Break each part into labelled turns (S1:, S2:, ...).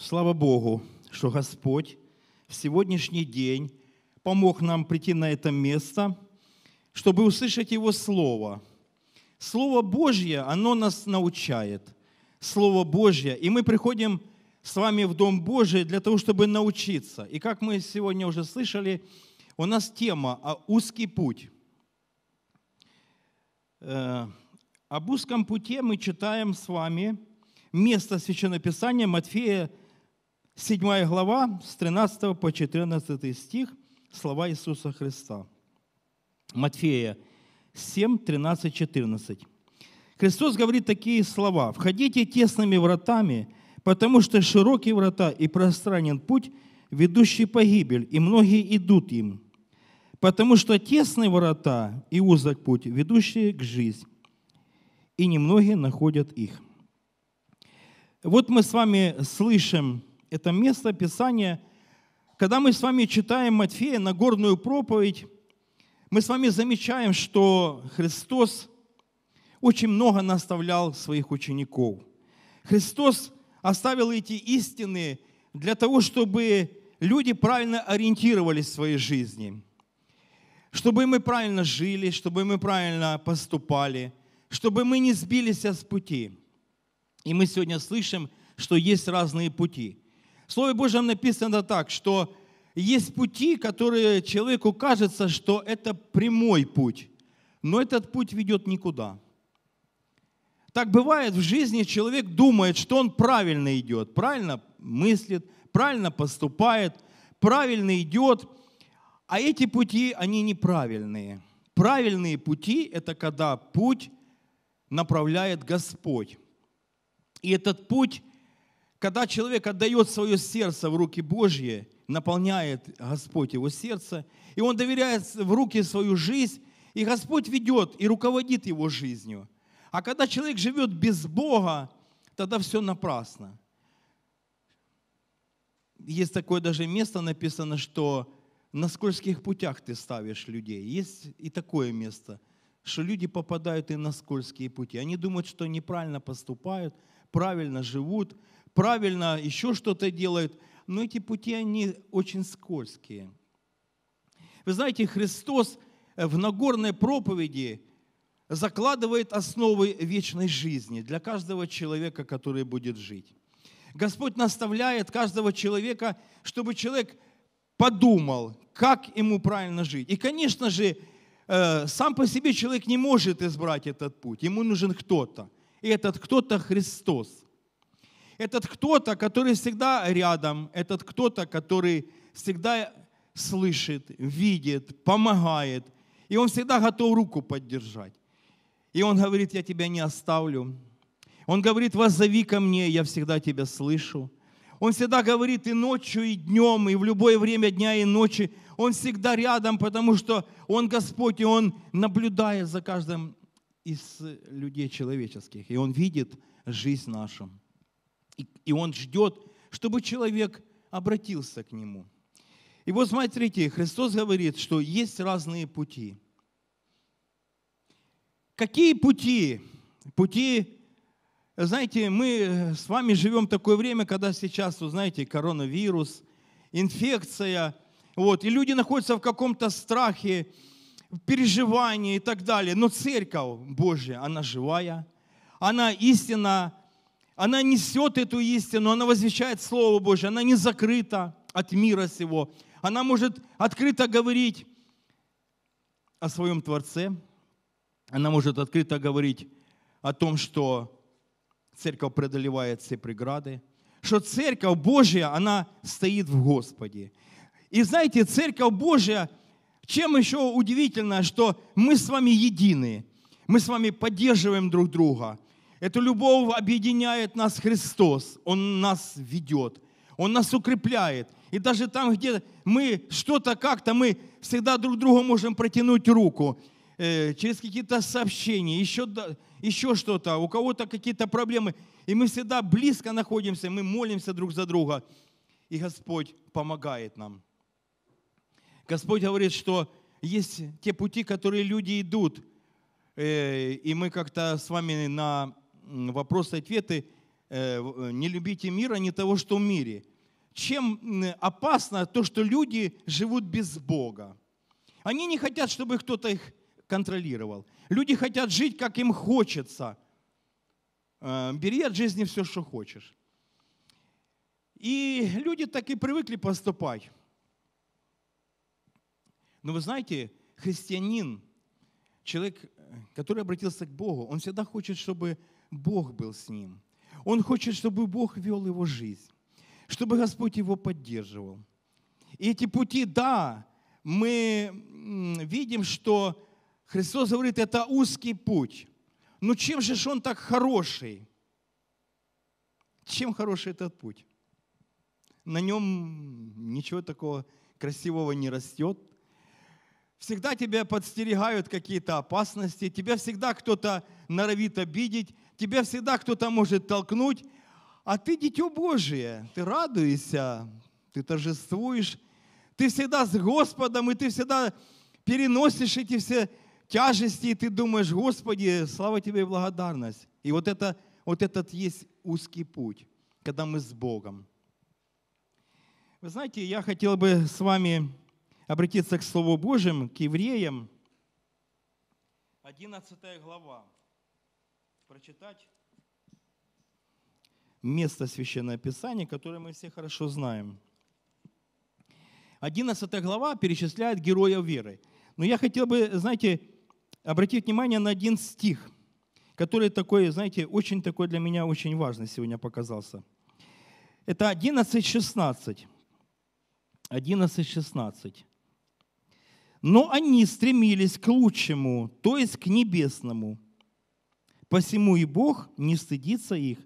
S1: Слава Богу, что Господь в сегодняшний день помог нам прийти на это место, чтобы услышать Его Слово. Слово Божье, оно нас научает. Слово Божье. И мы приходим с вами в Дом Божий для того, чтобы научиться. И как мы сегодня уже слышали, у нас тема а «Узкий путь». Э, об узком пути мы читаем с вами место Священного Писания Матфея, 7 глава, с 13 по 14 стих, слова Иисуса Христа. Матфея 7, 13, 14. Христос говорит такие слова. «Входите тесными вратами, потому что широкие врата и пространен путь, ведущий погибель, и многие идут им. Потому что тесные ворота и узок путь, ведущие к жизни, и немногие находят их. Вот мы с вами слышим это место Писания, когда мы с вами читаем Матфея на горную проповедь, мы с вами замечаем, что Христос очень много наставлял своих учеников. Христос оставил эти истины для того, чтобы люди правильно ориентировались в своей жизни – чтобы мы правильно жили, чтобы мы правильно поступали, чтобы мы не сбились с пути. И мы сегодня слышим, что есть разные пути. В Слове Божьем написано так, что есть пути, которые человеку кажется, что это прямой путь, но этот путь ведет никуда. Так бывает в жизни, человек думает, что он правильно идет, правильно мыслит, правильно поступает, правильно идет – а эти пути, они неправильные. Правильные пути – это когда путь направляет Господь. И этот путь, когда человек отдает свое сердце в руки Божьи, наполняет Господь его сердце, и он доверяет в руки свою жизнь, и Господь ведет и руководит его жизнью. А когда человек живет без Бога, тогда все напрасно. Есть такое даже место написано, что на скользких путях ты ставишь людей. Есть и такое место, что люди попадают и на скользкие пути. Они думают, что неправильно поступают, правильно живут, правильно еще что-то делают. Но эти пути, они очень скользкие. Вы знаете, Христос э, в Нагорной проповеди закладывает основы вечной жизни для каждого человека, который будет жить. Господь наставляет каждого человека, чтобы человек – подумал, как ему правильно жить. И, конечно же, э, сам по себе человек не может избрать этот путь. Ему нужен кто-то. И этот кто-то Христос. Этот кто-то, который всегда рядом, этот кто-то, который всегда слышит, видит, помогает. И он всегда готов руку поддержать. И он говорит, я тебя не оставлю. Он говорит, воззови ко мне, я всегда тебя слышу. Он всегда говорит и ночью, и днем, и в любое время дня и ночи. Он всегда рядом, потому что Он Господь, и Он наблюдает за каждым из людей человеческих. И Он видит жизнь нашу. И, Он ждет, чтобы человек обратился к Нему. И вот смотрите, Христос говорит, что есть разные пути. Какие пути? Пути знаете, мы э, с вами живем такое время, когда сейчас, вы знаете, коронавирус, инфекция, вот, и люди находятся в каком-то страхе, переживании и так далее. Но церковь Божья, она живая, она истина, она несет эту истину, она возвещает Слово Божье, она не закрыта от мира сего. Она может открыто говорить о своем Творце, она может открыто говорить о том, что церковь преодолевает все преграды, что церковь Божья, она стоит в Господе. И знаете, церковь Божья, чем еще удивительно, что мы с вами едины, мы с вами поддерживаем друг друга. Эту любовь объединяет нас Христос, Он нас ведет, Он нас укрепляет. И даже там, где мы что-то как-то, мы всегда друг другу можем протянуть руку. Э, через какие-то сообщения, еще, еще что-то, у кого-то какие-то проблемы. И мы всегда близко находимся, мы молимся друг за друга. И Господь помогает нам. Господь говорит, что есть те пути, которые люди идут. Э, и мы как-то с вами на вопросы-ответы э, не любите мира, не того, что в мире. Чем опасно то, что люди живут без Бога? Они не хотят, чтобы кто-то их контролировал. Люди хотят жить, как им хочется. Э, бери от жизни все, что хочешь. И люди так и привыкли поступать. Но вы знаете, христианин, человек, который обратился к Богу, он всегда хочет, чтобы Бог был с ним. Он хочет, чтобы Бог вел его жизнь, чтобы Господь его поддерживал. И эти пути, да, мы видим, что Христос говорит, это узкий путь. Но ну, чем же он так хороший? Чем хороший этот путь? На нем ничего такого красивого не растет. Всегда тебя подстерегают какие-то опасности, тебя всегда кто-то норовит обидеть, тебя всегда кто-то может толкнуть, а ты дитё Божие, ты радуешься, ты торжествуешь, ты всегда с Господом, и ты всегда переносишь эти все тяжести, и ты думаешь, Господи, слава Тебе и благодарность. И вот, это, вот этот есть узкий путь, когда мы с Богом. Вы знаете, я хотел бы с вами обратиться к Слову Божьему, к евреям, 11 глава. Прочитать место священное Писание которое мы все хорошо знаем. 11 глава перечисляет героев веры. Но я хотел бы, знаете, обратить внимание на один стих, который такой, знаете, очень такой для меня очень важный сегодня показался. Это 11.16. 11.16. Но они стремились к лучшему, то есть к небесному. Посему и Бог не стыдится их,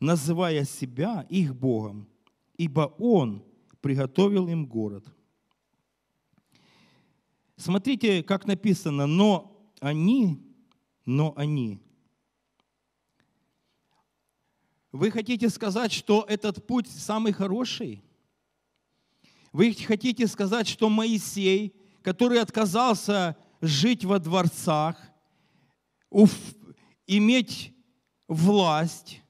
S1: называя себя их Богом, ибо Он приготовил им город. Смотрите, как написано, но они, но они. Вы хотите сказать, что этот путь самый хороший? Вы хотите сказать, что Моисей, который отказался жить во дворцах, иметь власть,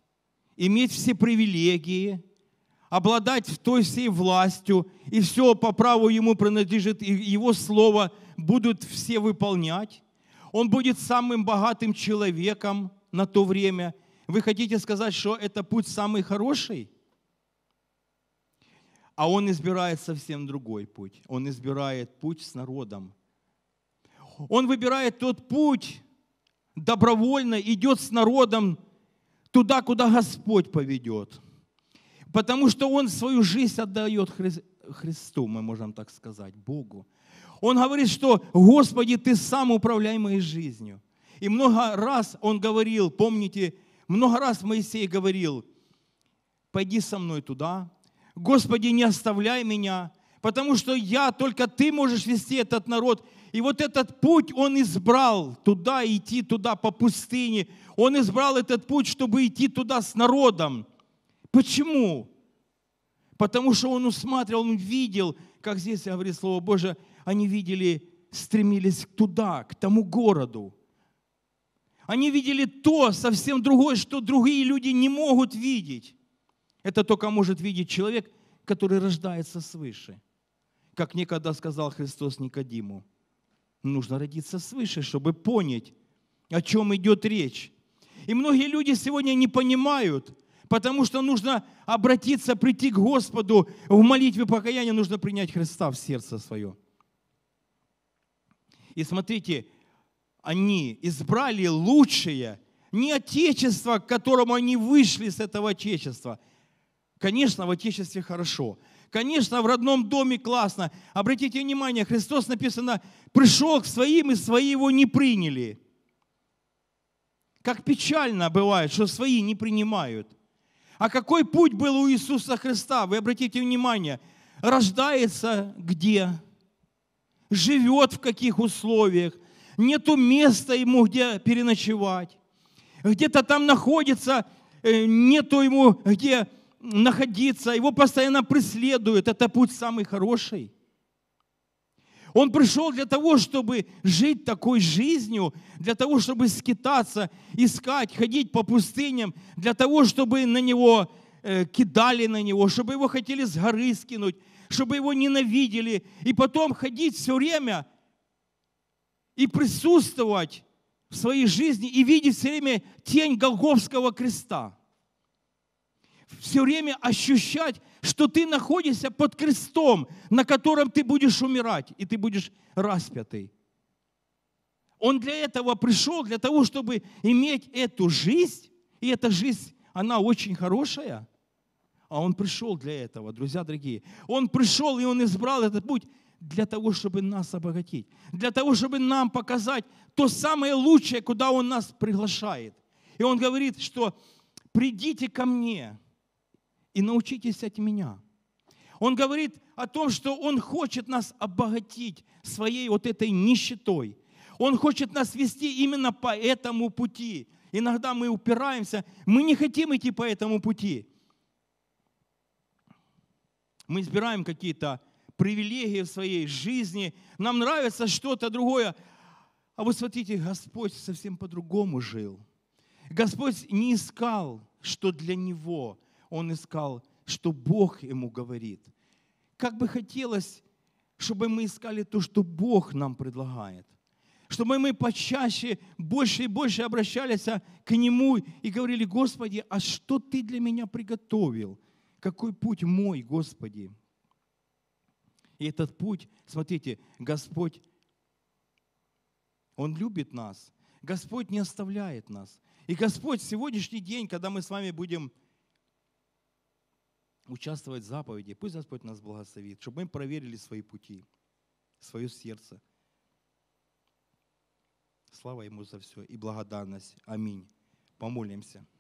S1: иметь все привилегии, обладать той всей властью, и все по праву ему принадлежит, и его слово будут все выполнять. Он будет самым богатым человеком на то время. Вы хотите сказать, что это путь самый хороший? А он избирает совсем другой путь. Он избирает путь с народом. Он выбирает тот путь, добровольно идет с народом туда, куда Господь поведет. Потому что он свою жизнь отдает Христу, мы можем так сказать, Богу. Он говорит, что «Господи, Ты сам управляй моей жизнью». И много раз он говорил, помните, много раз Моисей говорил, «Пойди со мной туда, Господи, не оставляй меня, потому что я, только Ты можешь вести этот народ». И вот этот путь он избрал, туда идти, туда, по пустыне. Он избрал этот путь, чтобы идти туда с народом. Почему? Потому что он усматривал, он видел – как здесь говорит Слово Божие, они видели, стремились туда, к тому городу. Они видели то совсем другое, что другие люди не могут видеть. Это только может видеть человек, который рождается свыше. Как некогда сказал Христос Никодиму, нужно родиться свыше, чтобы понять, о чем идет речь. И многие люди сегодня не понимают, Потому что нужно обратиться, прийти к Господу. В молитве покаяния нужно принять Христа в сердце свое. И смотрите, они избрали лучшее, не отечество, к которому они вышли с этого отечества. Конечно, в отечестве хорошо. Конечно, в родном доме классно. Обратите внимание, Христос написано, пришел к своим, и свои его не приняли. Как печально бывает, что свои не принимают. А какой путь был у Иисуса Христа? Вы обратите внимание, рождается где? Живет в каких условиях? Нету места ему, где переночевать. Где-то там находится, э, нету ему, где находиться. Его постоянно преследуют. Это путь самый хороший. Он пришел для того, чтобы жить такой жизнью, для того, чтобы скитаться, искать, ходить по пустыням, для того, чтобы на него э, кидали на него, чтобы его хотели с горы скинуть, чтобы его ненавидели, и потом ходить все время и присутствовать в своей жизни и видеть все время тень Голговского креста все время ощущать, что ты находишься под крестом, на котором ты будешь умирать, и ты будешь распятый. Он для этого пришел, для того, чтобы иметь эту жизнь, и эта жизнь, она очень хорошая, а он пришел для этого, друзья дорогие. Он пришел, и он избрал этот путь для того, чтобы нас обогатить, для того, чтобы нам показать то самое лучшее, куда он нас приглашает. И он говорит, что придите ко мне – и научитесь от меня. Он говорит о том, что Он хочет нас обогатить своей вот этой нищетой. Он хочет нас вести именно по этому пути. Иногда мы упираемся, мы не хотим идти по этому пути. Мы избираем какие-то привилегии в своей жизни, нам нравится что-то другое. А вот смотрите, Господь совсем по-другому жил. Господь не искал, что для Него – он искал, что Бог ему говорит. Как бы хотелось, чтобы мы искали то, что Бог нам предлагает. Чтобы мы почаще, больше и больше обращались к Нему и говорили, Господи, а что Ты для меня приготовил? Какой путь мой, Господи? И этот путь, смотрите, Господь, Он любит нас. Господь не оставляет нас. И Господь в сегодняшний день, когда мы с вами будем участвовать в заповеди. Пусть Господь нас благословит, чтобы мы проверили свои пути, свое сердце. Слава Ему за все и благодарность. Аминь. Помолимся.